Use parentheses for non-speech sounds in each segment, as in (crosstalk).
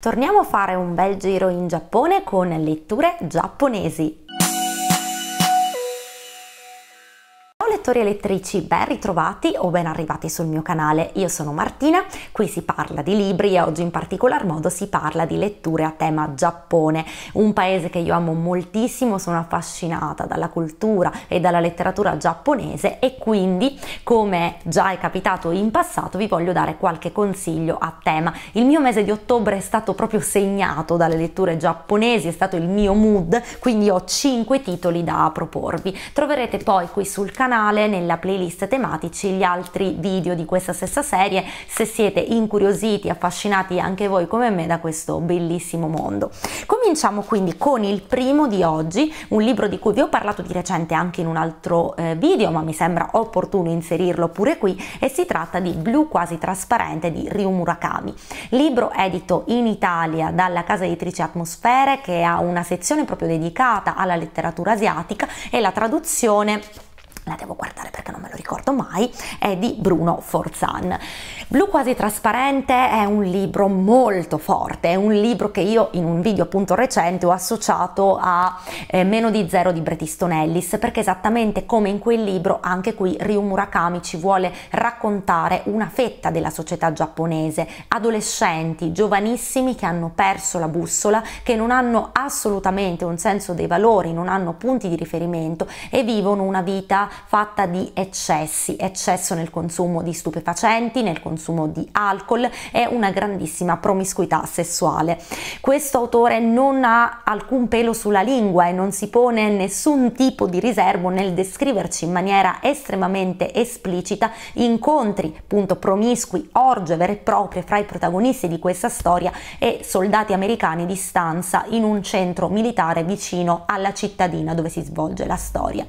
Torniamo a fare un bel giro in Giappone con letture giapponesi. scaricatori elettrici, ben ritrovati o ben arrivati sul mio canale. Io sono Martina, qui si parla di libri e oggi in particolar modo si parla di letture a tema Giappone, un paese che io amo moltissimo, sono affascinata dalla cultura e dalla letteratura giapponese e quindi, come già è capitato in passato, vi voglio dare qualche consiglio a tema. Il mio mese di ottobre è stato proprio segnato dalle letture giapponesi, è stato il mio mood, quindi ho 5 titoli da proporvi. Troverete poi qui sul canale canale nella playlist tematici gli altri video di questa stessa serie se siete incuriositi, affascinati anche voi come me da questo bellissimo mondo. Cominciamo quindi con il primo di oggi, un libro di cui vi ho parlato di recente anche in un altro eh, video, ma mi sembra opportuno inserirlo pure qui e si tratta di Blu quasi trasparente di Ryu Murakami, libro edito in Italia dalla casa editrice Atmosfere che ha una sezione proprio dedicata alla letteratura asiatica e la traduzione la devo guardare perché non me lo ricordo mai, è di Bruno Forzan. Blu quasi trasparente è un libro molto forte, è un libro che io in un video appunto recente ho associato a eh, Meno di Zero di Bretton Ellis, perché esattamente come in quel libro anche qui Ryu Murakami ci vuole raccontare una fetta della società giapponese, adolescenti, giovanissimi che hanno perso la bussola, che non hanno assolutamente un senso dei valori, non hanno punti di riferimento e vivono una vita fatta di eccessi, eccesso nel consumo di stupefacenti, nel consumo di alcol e una grandissima promiscuità sessuale. Questo autore non ha alcun pelo sulla lingua e non si pone nessun tipo di riservo nel descriverci in maniera estremamente esplicita incontri, appunto, promiscui, orge vere e proprie fra i protagonisti di questa storia e soldati americani di stanza in un centro militare vicino alla cittadina dove si svolge la storia.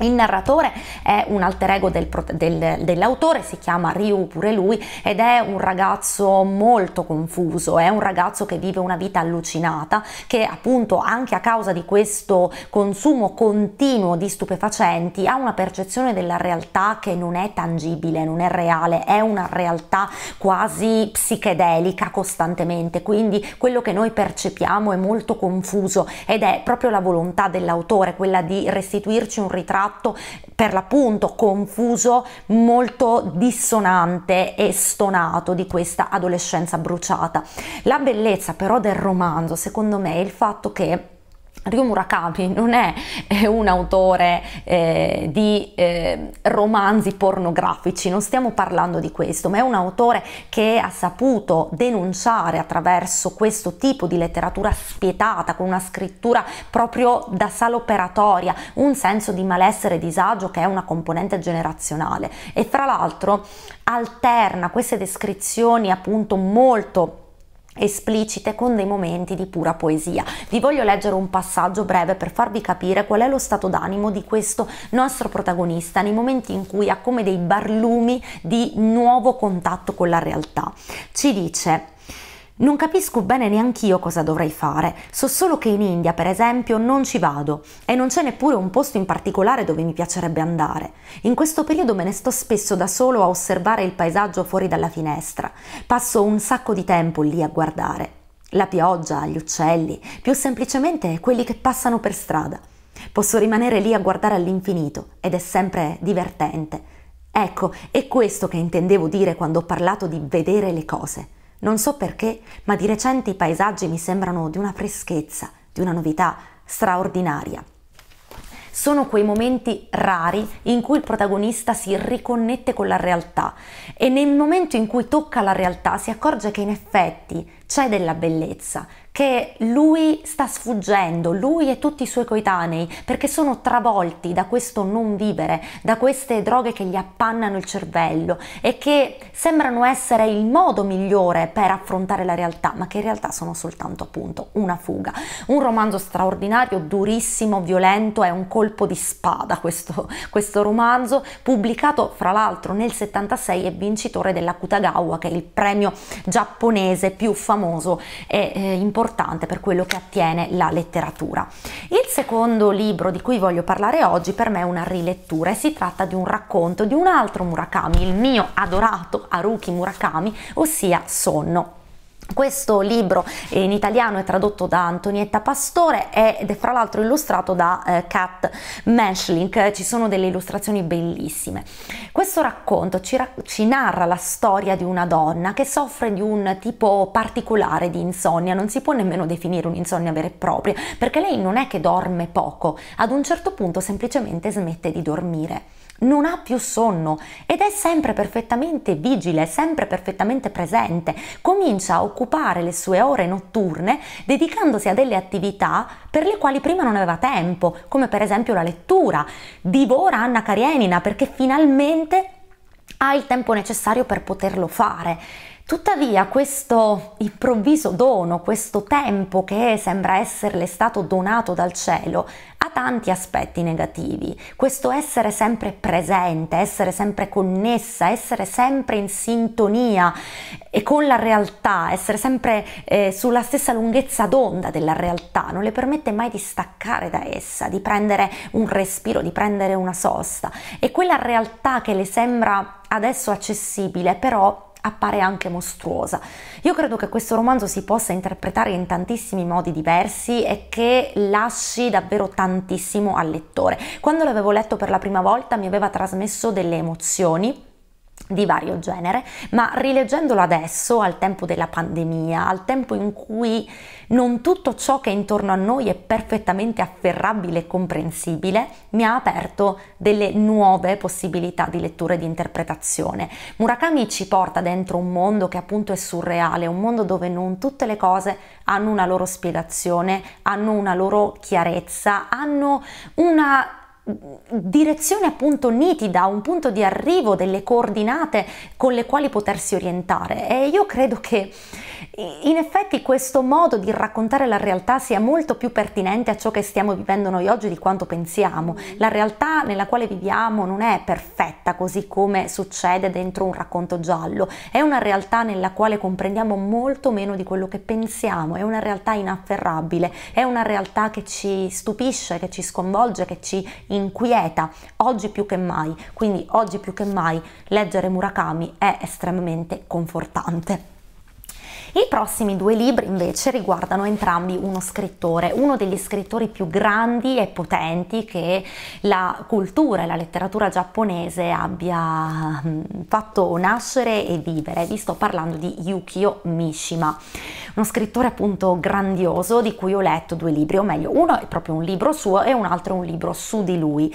Il narratore è un alter ego del, del, dell'autore, si chiama Ryu pure lui ed è un ragazzo molto confuso, è un ragazzo che vive una vita allucinata che appunto anche a causa di questo consumo continuo di stupefacenti ha una percezione della realtà che non è tangibile, non è reale, è una realtà quasi psichedelica costantemente, quindi quello che noi percepiamo è molto confuso ed è proprio la volontà dell'autore quella di restituirci un ritratto tratto per l'appunto confuso, molto dissonante e stonato di questa adolescenza bruciata. La bellezza però del romanzo, secondo me, è il fatto che Ryu Murakami non è un autore eh, di eh, romanzi pornografici, non stiamo parlando di questo, ma è un autore che ha saputo denunciare attraverso questo tipo di letteratura spietata, con una scrittura proprio da sala operatoria, un senso di malessere e disagio che è una componente generazionale. E fra l'altro alterna queste descrizioni appunto molto esplicite con dei momenti di pura poesia. Vi voglio leggere un passaggio breve per farvi capire qual è lo stato d'animo di questo nostro protagonista nei momenti in cui ha come dei barlumi di nuovo contatto con la realtà. Ci dice non capisco bene neanch'io cosa dovrei fare, so solo che in India, per esempio, non ci vado e non c'è neppure un posto in particolare dove mi piacerebbe andare. In questo periodo me ne sto spesso da solo a osservare il paesaggio fuori dalla finestra, passo un sacco di tempo lì a guardare. La pioggia, gli uccelli, più semplicemente quelli che passano per strada. Posso rimanere lì a guardare all'infinito ed è sempre divertente. Ecco, è questo che intendevo dire quando ho parlato di vedere le cose. Non so perché, ma di recente i paesaggi mi sembrano di una freschezza, di una novità straordinaria. Sono quei momenti rari in cui il protagonista si riconnette con la realtà e nel momento in cui tocca la realtà si accorge che in effetti c'è della bellezza, che lui sta sfuggendo, lui e tutti i suoi coetanei, perché sono travolti da questo non vivere, da queste droghe che gli appannano il cervello e che sembrano essere il modo migliore per affrontare la realtà, ma che in realtà sono soltanto appunto una fuga. Un romanzo straordinario, durissimo, violento, è un colpo di spada questo, questo romanzo, pubblicato fra l'altro nel 76 e vincitore della Kutagawa, che è il premio giapponese più famoso famoso e eh, importante per quello che attiene la letteratura. Il secondo libro di cui voglio parlare oggi per me è una rilettura e si tratta di un racconto di un altro Murakami, il mio adorato Haruki Murakami, ossia Sonno. Questo libro in italiano è tradotto da Antonietta Pastore ed è fra l'altro illustrato da eh, Kat Menschlink, ci sono delle illustrazioni bellissime. Questo racconto ci, ra ci, narra la storia di una donna che soffre di un tipo particolare di insonnia, non si può nemmeno definire un'insonnia vera e propria, perché lei non è che dorme poco, ad un certo punto semplicemente smette di dormire non ha più sonno ed è sempre perfettamente vigile, sempre perfettamente presente, comincia a occupare le sue ore notturne dedicandosi a delle attività per le quali prima non aveva tempo, come per esempio la lettura. Divora Anna Karenina perché finalmente ha il tempo necessario per poterlo fare Tuttavia questo improvviso dono, questo tempo che sembra esserle stato donato dal cielo, ha tanti aspetti negativi. Questo essere sempre presente, essere sempre connessa, essere sempre in sintonia eh, con la realtà, essere sempre eh, sulla stessa lunghezza d'onda della realtà, non le permette mai di staccare da essa, di prendere un respiro, di prendere una sosta. E quella realtà che le sembra adesso accessibile, però appare anche mostruosa. Io credo che questo romanzo si possa interpretare in tantissimi modi diversi e che lasci davvero tantissimo al lettore. Quando l'avevo letto per la prima volta mi aveva trasmesso delle emozioni di vario genere, ma rileggendolo adesso, al tempo della pandemia, al tempo in cui non tutto ciò che è intorno a noi è perfettamente afferrabile e comprensibile, mi ha aperto delle nuove possibilità di lettura e di interpretazione. Murakami ci porta dentro un mondo che appunto è surreale, un mondo dove non tutte le cose hanno una loro spiegazione, hanno una loro chiarezza, hanno una direzione appunto nitida, un punto di arrivo, delle coordinate con le quali potersi orientare e io credo che in effetti questo modo di raccontare la realtà sia molto più pertinente a ciò che stiamo vivendo noi oggi di quanto pensiamo. Mm. La realtà nella quale viviamo non è perfetta così come succede dentro un racconto giallo, è una realtà nella quale comprendiamo molto meno di quello che pensiamo, è una realtà inafferrabile, è una realtà che ci stupisce, che ci sconvolge, che ci inquieta, oggi più che mai. Quindi oggi più che mai leggere Murakami è estremamente confortante i prossimi due libri invece riguardano entrambi uno scrittore, uno degli scrittori più grandi e potenti che la cultura e la letteratura giapponese abbia mm, fatto nascere e vivere. Vi sto parlando di Yukio Mishima, uno scrittore appunto grandioso di cui ho letto due libri, o meglio uno è proprio un libro suo e un altro è un libro su di lui.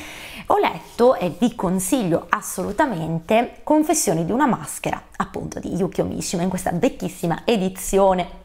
Ho letto e vi consiglio assolutamente Confessioni di una maschera, appunto di Yukio Mishima in questa vecchissima edizione intuizione,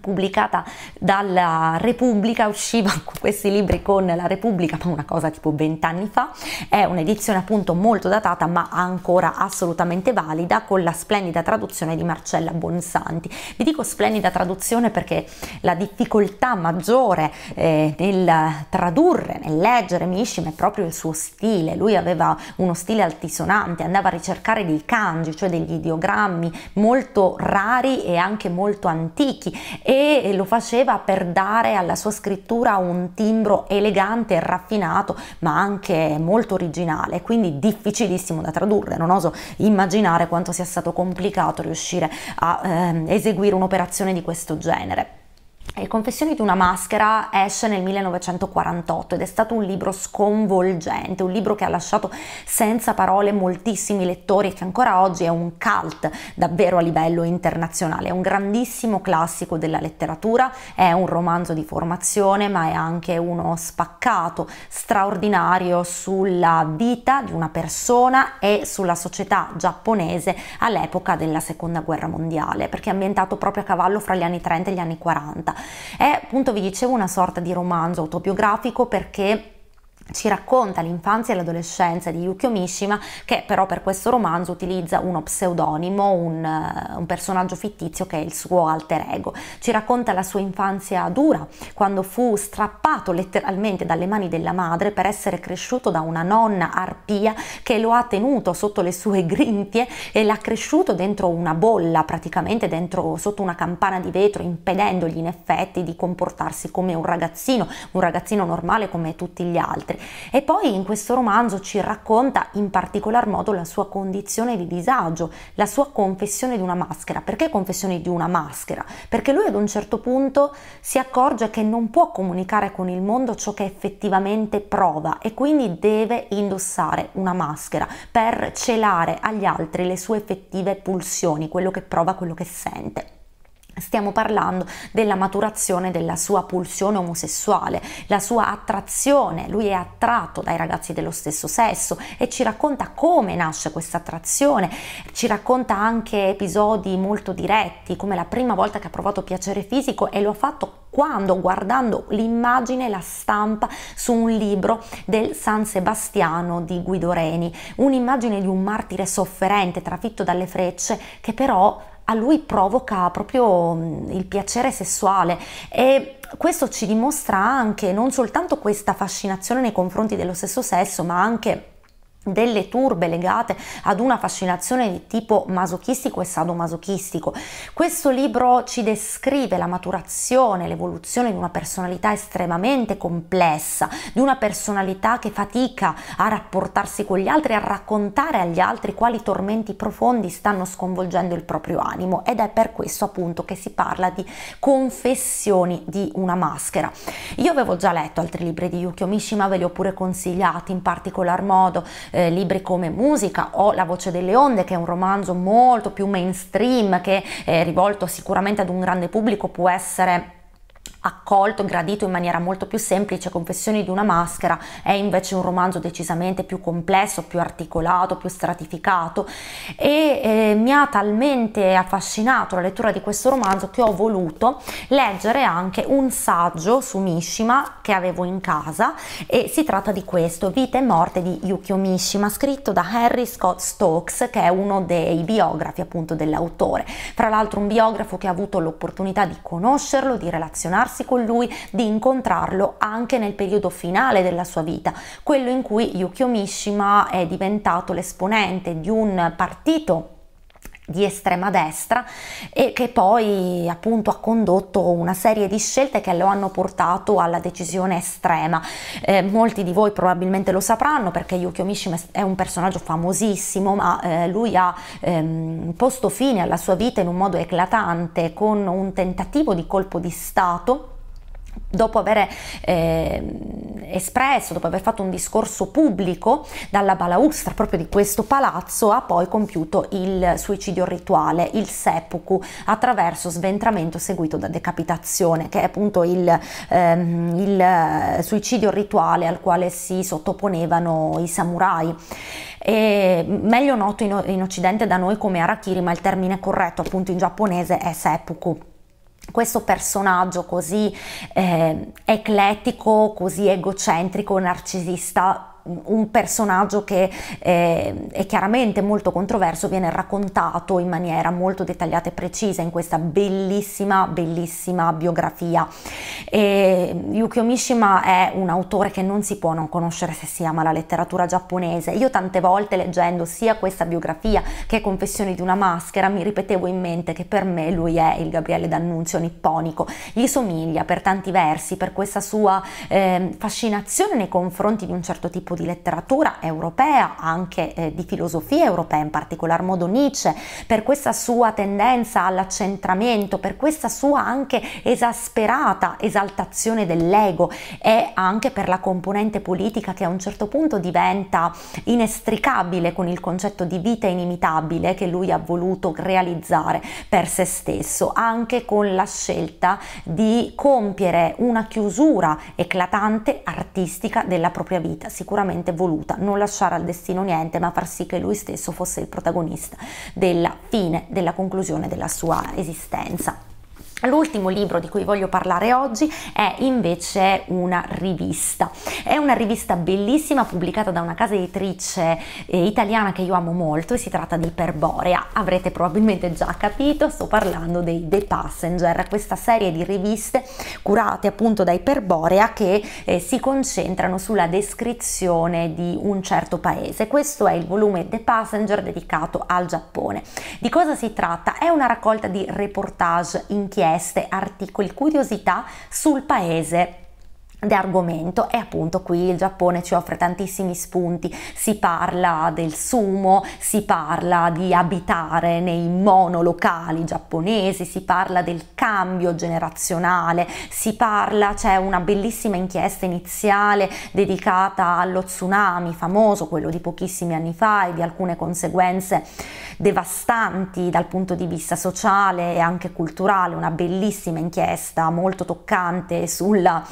pubblicata dalla Repubblica, usciva (laughs) questi libri con la Repubblica, ma una cosa tipo vent'anni fa, è un'edizione appunto molto datata ma ancora assolutamente valida con la splendida traduzione di Marcella Bonsanti. Vi dico splendida traduzione perché la difficoltà maggiore eh, nel tradurre, nel leggere Mishima è proprio il suo stile, lui aveva uno stile altisonante, andava a ricercare dei kanji, cioè degli ideogrammi molto rari e anche molto antichi e lo faceva per dare alla sua scrittura un timbro elegante e raffinato ma anche molto originale, quindi difficilissimo da tradurre, non oso immaginare quanto sia stato complicato riuscire a ehm, eseguire un'operazione di questo genere. Eh, Confessioni di una maschera esce nel 1948 ed è stato un libro sconvolgente, un libro che ha lasciato senza parole moltissimi lettori e che ancora oggi è un cult davvero a livello internazionale, è un grandissimo classico della letteratura, è un romanzo di formazione ma è anche uno spaccato straordinario sulla vita di una persona e sulla società giapponese all'epoca della seconda guerra mondiale perché è ambientato proprio a cavallo fra gli anni 30 e gli anni 40 è appunto, vi dicevo, una sorta di romanzo autobiografico perché ci racconta l'infanzia e l'adolescenza di Yukio Mishima che però per questo romanzo utilizza uno pseudonimo, un, eh, un, personaggio fittizio che è il suo alter ego. Ci racconta la sua infanzia dura quando fu strappato letteralmente dalle mani della madre per essere cresciuto da una nonna arpia che lo ha tenuto sotto le sue (laughs) grintie e l'ha cresciuto dentro una bolla praticamente dentro, sotto una campana di vetro impedendogli in effetti di comportarsi come un ragazzino, un ragazzino normale come tutti gli altri altri. E poi in questo romanzo ci racconta in particolar modo la sua condizione di disagio, la sua confessione di una maschera. Perché confessione di una maschera? Perché lui ad un certo punto si accorge che non può comunicare con il mondo ciò che effettivamente prova e quindi deve indossare una maschera per celare agli altri le sue effettive pulsioni, quello che prova, quello che sente. Stiamo parlando della maturazione della sua pulsione omosessuale, la sua attrazione, lui è attratto dai ragazzi dello stesso sesso e ci racconta come nasce questa attrazione, ci racconta anche episodi molto diretti, come la prima volta che ha provato piacere fisico e lo ha fatto quando guardando l'immagine, la stampa su un libro del San Sebastiano di Guido Reni, un'immagine di un martire sofferente, trafitto dalle frecce, che però a lui provoca proprio mm, il piacere sessuale e questo ci dimostra anche non soltanto questa fascinazione nei confronti dello stesso sesso, ma anche delle turbe legate ad una fascinazione di tipo masochistico e sadomasochistico. Questo libro ci descrive la maturazione, l'evoluzione di una personalità estremamente complessa, di una personalità che fatica a rapportarsi con gli altri, a raccontare agli altri quali tormenti profondi stanno sconvolgendo il proprio animo ed è per questo appunto che si parla di confessioni di una maschera. Io avevo già letto altri libri di Yukio Mishima, ve li ho pure consigliati in particolar modo eh, libri come Musica o La voce delle onde, che è un romanzo molto più mainstream, che è eh, rivolto sicuramente ad un grande pubblico, può essere accolto, gradito in maniera molto più semplice, Confessioni di una maschera è invece un romanzo decisamente più complesso, più articolato, più stratificato e eh, mi ha talmente affascinato la lettura di questo romanzo che ho voluto leggere anche un saggio su Mishima che avevo in casa e si tratta di questo, Vita e morte di Yukio Mishima, scritto da Harry Scott Stokes che è uno dei biografi appunto dell'autore, fra l'altro un biografo che ha avuto l'opportunità di conoscerlo, di relazionarsi augurarsi con lui di incontrarlo anche nel periodo finale della sua vita, quello in cui Yukio Mishima è diventato l'esponente di un partito di estrema destra e che poi appunto ha condotto una serie di scelte che lo hanno portato alla decisione estrema. Eh, molti di voi probabilmente lo sapranno perché Yukio Mishima è un personaggio famosissimo, ma eh, lui ha ehm, posto fine alla sua vita in un modo eclatante con un tentativo di colpo di Stato dopo aver eh, espresso, dopo aver fatto un discorso pubblico dalla balaustra proprio di questo palazzo, ha poi compiuto il suicidio rituale, il seppuku, attraverso sventramento seguito da decapitazione, che è appunto il, ehm, il eh, suicidio rituale al quale si sottoponevano i samurai. E meglio noto in, in occidente da noi come arakiri, ma il termine corretto appunto in giapponese è seppuku questo personaggio così eh, eclettico, così egocentrico, narcisista un personaggio che eh, è chiaramente molto controverso viene raccontato in maniera molto dettagliata e precisa in questa bellissima, bellissima biografia. E Yukio Mishima è un autore che non si può non conoscere se si ama la letteratura giapponese. Io tante volte leggendo sia questa biografia che Confessioni di una maschera mi ripetevo in mente che per me lui è il Gabriele D'Annunzio nipponico. Gli somiglia per tanti versi, per questa sua eh, fascinazione nei confronti di un certo tipo sviluppo di letteratura europea, anche eh, di filosofia europea, in particolar modo Nietzsche, per questa sua tendenza all'accentramento, per questa sua anche esasperata esaltazione dell'ego e anche per la componente politica che a un certo punto diventa inestricabile con il concetto di vita inimitabile che lui ha voluto realizzare per se stesso, anche con la scelta di compiere una chiusura eclatante artistica della propria vita. Sicuramente sicuramente voluta, non lasciare al destino niente, ma far sì che lui stesso fosse il protagonista della fine, della conclusione della sua esistenza. L'ultimo libro di cui voglio parlare oggi è invece una rivista. È una rivista bellissima pubblicata da una casa editrice eh, italiana che io amo molto e si tratta di Perborea. Avrete probabilmente già capito, sto parlando dei The Passenger, questa serie di riviste curate appunto da Iperborea che eh, si concentrano sulla descrizione di un certo paese. Questo è il volume The Passenger dedicato al Giappone. Di cosa si tratta? È una raccolta di reportage, inchieste riveste articoli, curiosità sul paese argomento e appunto qui il Giappone ci offre tantissimi spunti, si parla del sumo, si parla di abitare nei monolocali giapponesi, si parla del cambio generazionale, si parla, c'è una bellissima inchiesta iniziale dedicata allo tsunami famoso, quello di pochissimi anni fa e di alcune conseguenze devastanti dal punto di vista sociale e anche culturale, una bellissima inchiesta molto toccante sulla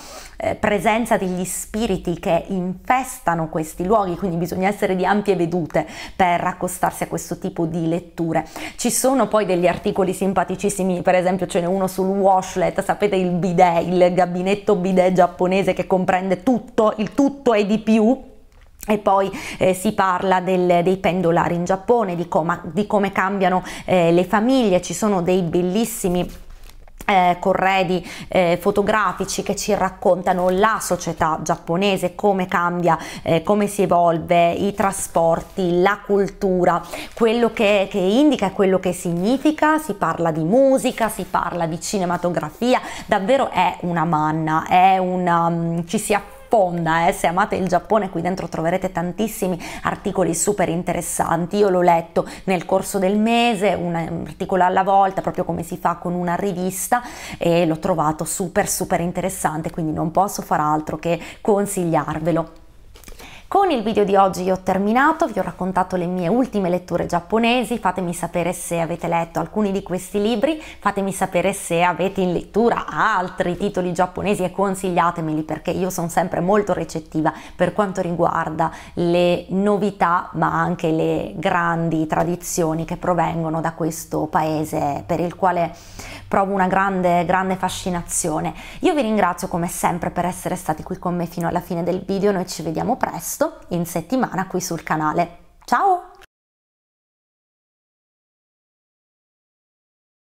eh, presenza degli spiriti che infestano questi luoghi, quindi bisogna essere di ampie vedute per accostarsi a questo tipo di letture. Ci sono poi degli articoli simpaticissimi, per esempio ce n'è uno sul washlet, sapete il bidet, il gabinetto bidet giapponese che comprende tutto, il tutto e di più, e poi eh, si parla del, dei pendolari in Giappone, di, com di come cambiano eh, le famiglie, ci sono dei bellissimi eh, corredi eh, fotografici che ci raccontano la società giapponese, come cambia, eh, come si evolve, i trasporti, la cultura, quello che, che indica e quello che significa, si parla di musica, si parla di cinematografia, davvero è una manna, è una, um, ci si affronta fonda, eh. se amate il Giappone qui dentro troverete tantissimi articoli super interessanti, io l'ho letto nel corso del mese, un articolo alla volta, proprio come si fa con una rivista e l'ho trovato super super interessante, quindi non posso far altro che consigliarvelo. Con il video di oggi io ho terminato, vi ho raccontato le mie ultime letture giapponesi, fatemi sapere se avete letto alcuni di questi libri, fatemi sapere se avete in lettura altri titoli giapponesi e consigliatemeli perché io sono sempre molto recettiva per quanto riguarda le novità ma anche le grandi tradizioni che provengono da questo paese per il quale provo una grande, grande fascinazione. Io vi ringrazio come sempre per essere stati qui con me fino alla fine del video, noi ci vediamo presto in settimana qui sul canale. Ciao!